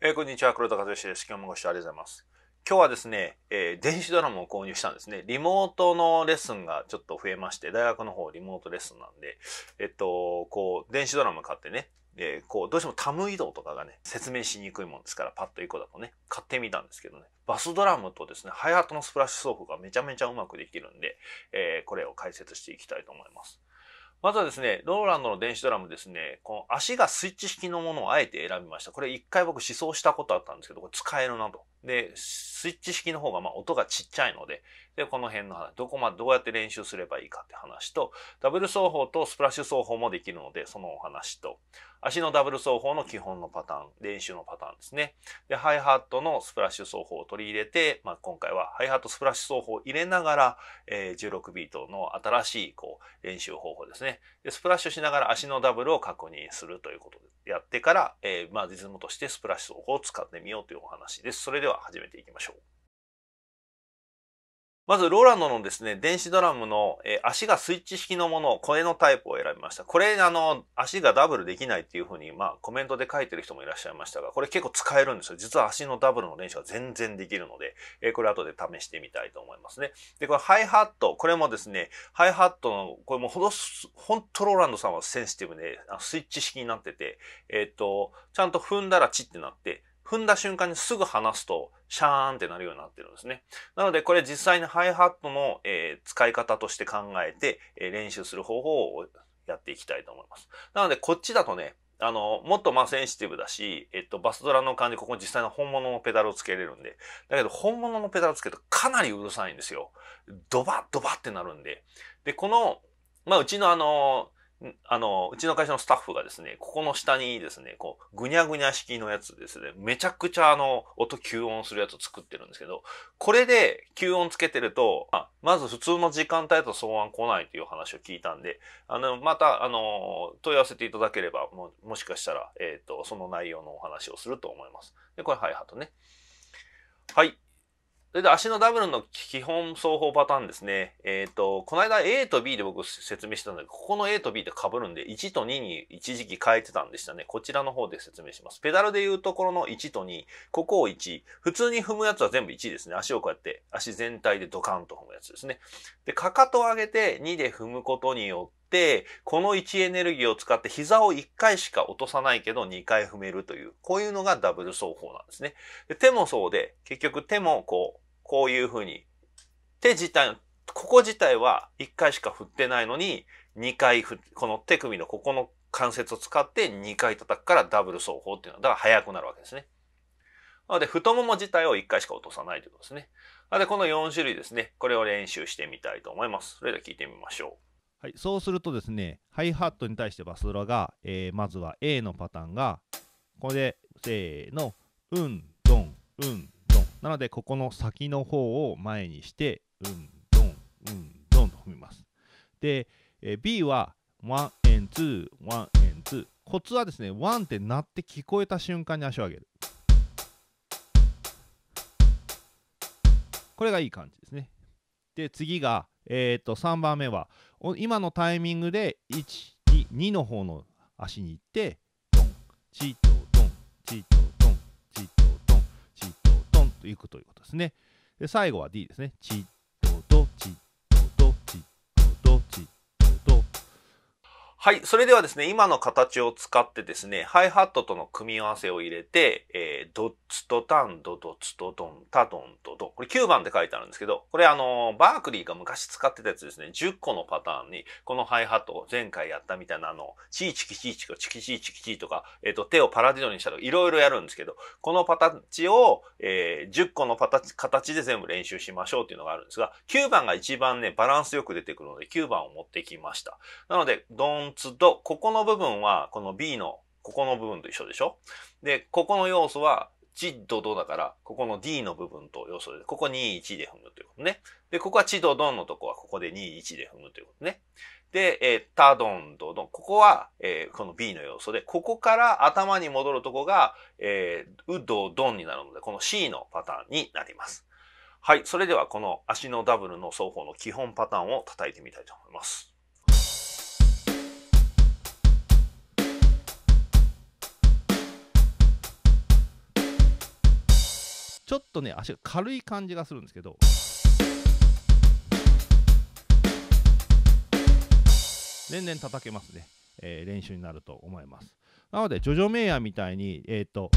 えー、こんにちは、黒田和義です。今日もご視聴ありがとうございます。今日はですね、えー、電子ドラムを購入したんですね。リモートのレッスンがちょっと増えまして、大学の方リモートレッスンなんで、えっと、こう、電子ドラム買ってね、えー、こう、どうしてもタム移動とかがね、説明しにくいもんですから、パッと1個だとね、買ってみたんですけどね、バスドラムとですね、ハイハットのスプラッシュ奏法がめちゃめちゃうまくできるんで、えー、これを解説していきたいと思います。まずはですね、ローランドの電子ドラムですね、この足がスイッチ式のものをあえて選びました。これ一回僕試奏したことあったんですけど、これ使えるなと。で、スイッチ式の方がまあ音がちっちゃいので、で、この辺の話、どこまでどうやって練習すればいいかって話と、ダブル奏法とスプラッシュ奏法もできるので、そのお話と、足のダブル奏法の基本のパターン、練習のパターンですね。で、ハイハットのスプラッシュ奏法を取り入れて、まあ、今回はハイハットスプラッシュ奏法を入れながら、えー、16ビートの新しいこう練習方法ですねで。スプラッシュしながら足のダブルを確認するということでやってから、えー、まあ、リズムとしてスプラッシュ奏法を使ってみようというお話です。それででは始めていきましょう。まず、ローランドのですね、電子ドラムの、え足がスイッチ式のもの、声のタイプを選びました。これ、あの、足がダブルできないっていうふうに、まあ、コメントで書いてる人もいらっしゃいましたが、これ結構使えるんですよ。実は足のダブルの練習は全然できるので、えこれ後で試してみたいと思いますね。で、これ、ハイハット、これもですね、ハイハットの、これもほど、ほんとローランドさんはセンシティブで、スイッチ式になってて、えっ、と、ちゃんと踏んだらチってなって、踏んだ瞬間にすぐ離すと、シャーンってなるようになってるんですね。なので、これ実際にハイハットの、えー、使い方として考えて、えー、練習する方法をやっていきたいと思います。なので、こっちだとね、あの、もっとまあセンシティブだし、えっと、バスドラの感じ、ここ実際の本物のペダルをつけれるんで、だけど本物のペダルつけるとかなりうるさいんですよ。ドバッドバってなるんで。で、この、まあうちのあの、あの、うちの会社のスタッフがですね、ここの下にですね、こう、ぐにゃぐにゃ式のやつですね、めちゃくちゃあの、音吸音するやつを作ってるんですけど、これで吸音つけてると、あまず普通の時間帯と騒音来ないという話を聞いたんで、あの、また、あの、問い合わせていただければ、ももしかしたら、えっ、ー、と、その内容のお話をすると思います。で、これハイハートね。はい。それで足のダブルの基本双方パターンですね。えっ、ー、と、この間 A と B で僕説明したんだけど、ここの A と B で被るんで、1と2に一時期変えてたんでしたね。こちらの方で説明します。ペダルで言うところの1と2、ここを1。普通に踏むやつは全部1ですね。足をこうやって、足全体でドカンと踏むやつですね。で、かかとを上げて2で踏むことによって、、この位置エネルギーを使って膝を1回しか落とさないけど2回踏めるという、こういうのがダブル走法なんですね。で手もそうで、結局手もこう、こういうふうに、手自体、ここ自体は1回しか振ってないのに、2回振、この手首のここの関節を使って2回叩くからダブル走法っていうのは、だから速くなるわけですね。なので、太もも自体を1回しか落とさないということですね。なので、この4種類ですね。これを練習してみたいと思います。それでは聞いてみましょう。はい、そうするとですね、ハイハットに対してバスドラが、えー、まずは A のパターンが、これで、せーの、うん、どん、うん、どん。なので、ここの先の方を前にして、うん、どん、うん、どんと踏みます。で、えー、B は、ワン、エン、ツー、ワン、エン、ツー。コツはですね、ワンって鳴って聞こえた瞬間に足を上げる。これがいい感じですね。で、次が、えー、と3番目は今のタイミングで122の方の足に行ってドンチートドンチートドンチートドンチートドンといくということですねで最後は D ですねチートドチートはい。それではですね、今の形を使ってですね、ハイハットとの組み合わせを入れて、えー、ドッツとタンド、ドッツとドン、タドンとドン。これ9番って書いてあるんですけど、これあのバークリーが昔使ってたやつですね、10個のパターンに、このハイハットを前回やったみたいなのを、チーチキチーチキチキチーチキチーとか、えっ、ー、と、手をパラディドにしたとか、いろいろやるんですけど、このパタチを、えー、10個のパタ形で全部練習しましょうっていうのがあるんですが、9番が一番ね、バランスよく出てくるので、9番を持ってきました。なので、ドン、つド、ここの部分は、この B の、ここの部分と一緒でしょで、ここの要素は、チドドだから、ここの D の部分と要素で、ここ2、1で踏むということね。で、ここはチドドンのとこは、ここで2、1で踏むということね。で、えー、タドンドドン。ここは、えー、この B の要素で、ここから頭に戻るとこが、えー、ウドドンになるので、この C のパターンになります。はい。それでは、この足のダブルの双方の基本パターンを叩いてみたいと思います。ちょっとね足が軽い感じがするんですけど。年々叩けますね、えー、練習になると思います。なので、ジョジョメイヤーみたいに、えっ、と、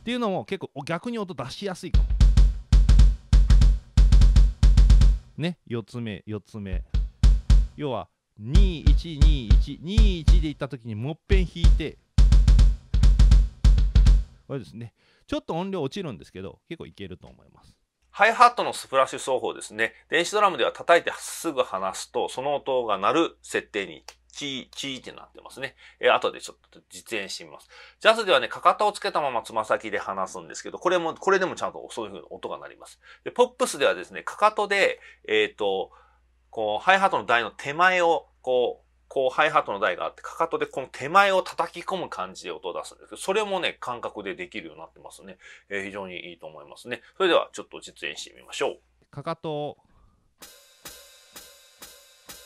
っていうのも結構逆に音出しやすいかも。ね、4つ目、4つ目。要は、2、1、2、1、2、1でいったときにもっぺん弾いて、これですね。ちょっと音量落ちるんですけど結構いけると思います。ハイハットのスプラッシュ奏法ですね。電子ドラムでは叩いてすぐ離すと、その音が鳴る設定にチー、チーってなってますね。えー、後でちょっと実演してみます。ジャズではね、かかとをつけたままつま先で離すんですけど、これも、これでもちゃんとそういう風に音が鳴ります。で、ポップスではですね、かかとで、えっ、ー、と、こう、ハイハットの台の手前を、こう、こう、ハイハットの台があって、かかとでこの手前を叩き込む感じで音を出すんですけど、それもね、感覚でできるようになってますね。えー、非常にいいと思いますね。それでは、ちょっと実演してみましょう。かかとを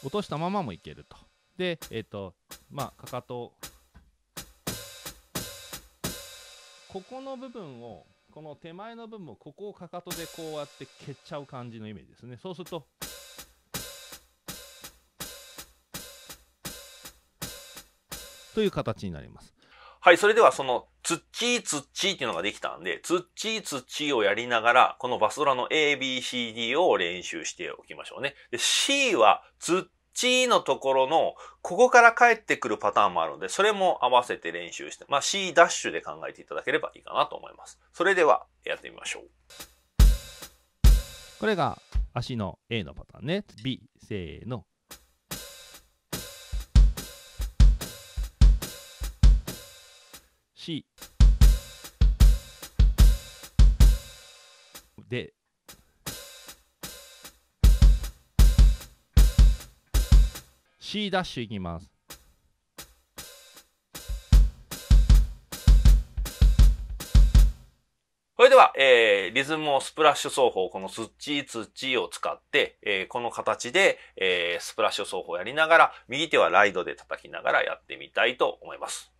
落としたままもいけると。で、えっ、ー、と、まあ、かかと、ここの部分を、この手前の部分をここをかかとでこうやって蹴っちゃう感じのイメージですね。そうすると、という形になります。はい、それではその、ツッチーツッチーっていうのができたんで、ツッチーツッチーをやりながら、このバスドラの A, B, C, D を練習しておきましょうね。で、C はツッチーのところの、ここから帰ってくるパターンもあるので、それも合わせて練習して、まあ C ダッシュで考えていただければいいかなと思います。それでは、やってみましょう。これが足の A のパターンね。B、せーの。しでシーダッシュいきます。それでは、えー、リズムをスプラッシュ奏法、このスッチーツッチーを使って、えー、この形で、えー、スプラッシュ奏法をやりながら、右手はライドで叩きながらやってみたいと思います。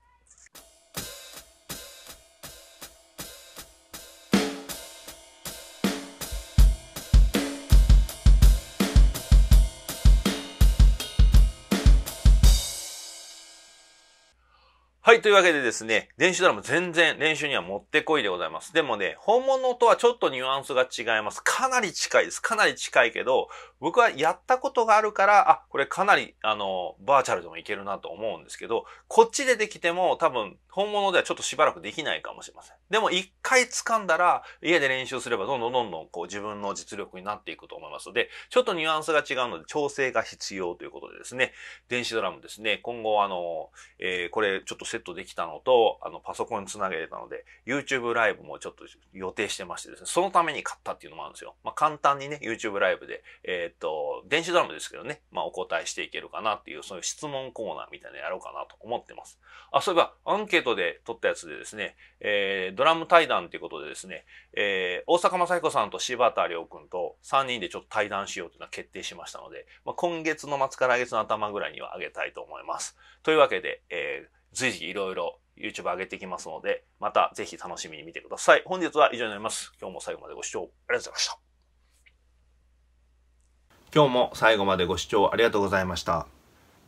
はい、というわけでですね、電子ドラム全然練習にはもってこいでございます。でもね、本物とはちょっとニュアンスが違います。かなり近いです。かなり近いけど、僕はやったことがあるから、あ、これかなり、あの、バーチャルでもいけるなと思うんですけど、こっちでできても多分、本物ではちょっとしばらくできないかもしれません。でも一回掴んだら、家で練習すればどんどんどんどんこう自分の実力になっていくと思いますので、ちょっとニュアンスが違うので調整が必要ということでですね、電子ドラムですね、今後あの、えー、これちょっと説ッできたのと、あの、パソコンにつなげれたので、YouTube ライブもちょっと予定してましてですね、そのために買ったっていうのもあるんですよ。まあ、簡単にね、YouTube ライブで、えー、っと、電子ドラムですけどね、まあ、お答えしていけるかなっていう、そういう質問コーナーみたいなのやろうかなと思ってます。あ、そういえば、アンケートで取ったやつでですね、えー、ドラム対談ていうことでですね、えー、大阪雅彦さんと柴田亮君と3人でちょっと対談しようというのは決定しましたので、まあ、今月の末から来月の頭ぐらいにはあげたいと思います。というわけで、えー随時いろいろ YouTube 上げていきますので、またぜひ楽しみに見てください。本日は以上になります。今日も最後までご視聴ありがとうございました。今日も最後までご視聴ありがとうございました。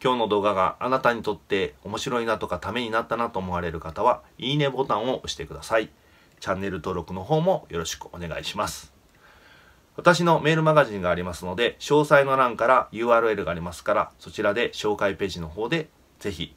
今日の動画があなたにとって面白いなとかためになったなと思われる方は、いいねボタンを押してください。チャンネル登録の方もよろしくお願いします。私のメールマガジンがありますので、詳細の欄から URL がありますから、そちらで紹介ページの方でぜひ